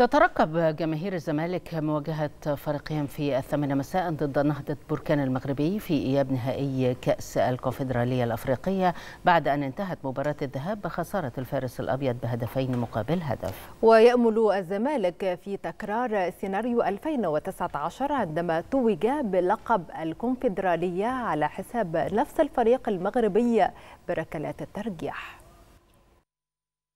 تترقب جماهير الزمالك مواجهة فريقهم في الثامنة مساء ضد نهضة بركان المغربي في إياب نهائي كأس الكونفدرالية الأفريقية بعد أن انتهت مباراة الذهاب بخسارة الفارس الأبيض بهدفين مقابل هدف ويأمل الزمالك في تكرار سيناريو 2019 عندما توج بلقب الكونفدرالية على حساب نفس الفريق المغربي بركلات الترجيح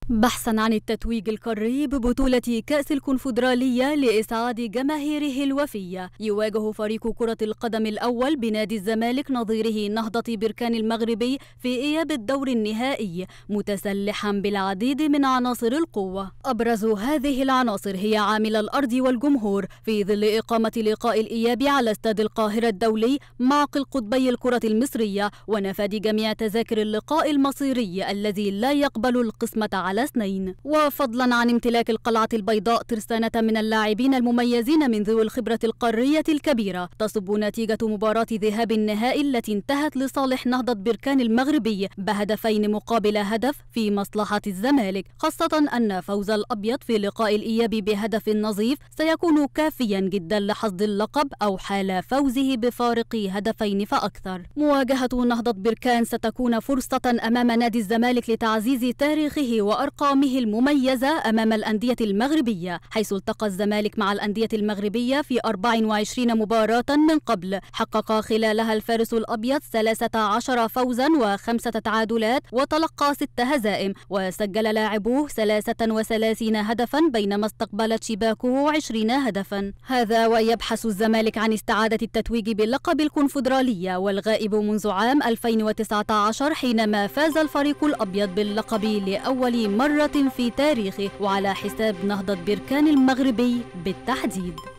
بحثا عن التتويج القاري ببطولة كأس الكونفدرالية لإسعاد جماهيره الوفية يواجه فريق كرة القدم الأول بنادي الزمالك نظيره نهضة بركان المغربي في إياب الدور النهائي متسلحا بالعديد من عناصر القوة أبرز هذه العناصر هي عامل الأرض والجمهور في ظل إقامة لقاء الإياب على استاد القاهرة الدولي معقل قطبي الكرة المصرية ونفاد جميع تذاكر اللقاء المصيري الذي لا يقبل القسمة على على اثنين وفضلا عن امتلاك القلعة البيضاء ترسانة من اللاعبين المميزين من ذوي الخبرة القارية الكبيرة تصب نتيجة مباراة ذهاب النهائي التي انتهت لصالح نهضة بركان المغربي بهدفين مقابل هدف في مصلحة الزمالك خاصة أن فوز الأبيض في لقاء الإياب بهدف نظيف سيكون كافيا جدا لحصد اللقب أو حال فوزه بفارق هدفين فأكثر مواجهة نهضة بركان ستكون فرصة أمام نادي الزمالك لتعزيز تاريخه وأ بأرقامه المميزة أمام الأندية المغربية حيث التقى الزمالك مع الأندية المغربية في 24 مباراة من قبل حقق خلالها الفارس الأبيض 13 فوزا وخمسة تعادلات وتلقى ست هزائم وسجل لاعبوه 33 هدفا بينما استقبلت شباكه 20 هدفا هذا ويبحث الزمالك عن استعادة التتويج بلقب الكونفدرالية والغائب منذ عام 2019 حينما فاز الفريق الأبيض باللقب لأول مرة في تاريخه وعلى حساب نهضة بركان المغربي بالتحديد